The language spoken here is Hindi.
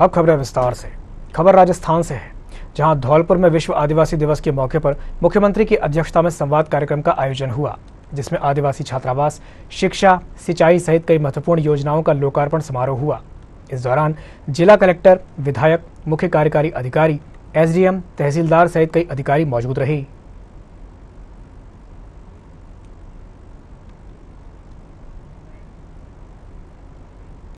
अब खबरें विस्तार से खबर राजस्थान से है जहां धौलपुर में विश्व आदिवासी दिवस के मौके पर मुख्यमंत्री की अध्यक्षता में संवाद कार्यक्रम का आयोजन हुआ जिसमें आदिवासी छात्रावास शिक्षा सिंचाई सहित कई महत्वपूर्ण योजनाओं का लोकार्पण समारोह हुआ इस दौरान जिला कलेक्टर विधायक मुख्य कार्यकारी अधिकारी एसडीएम तहसीलदार सहित कई अधिकारी मौजूद रहे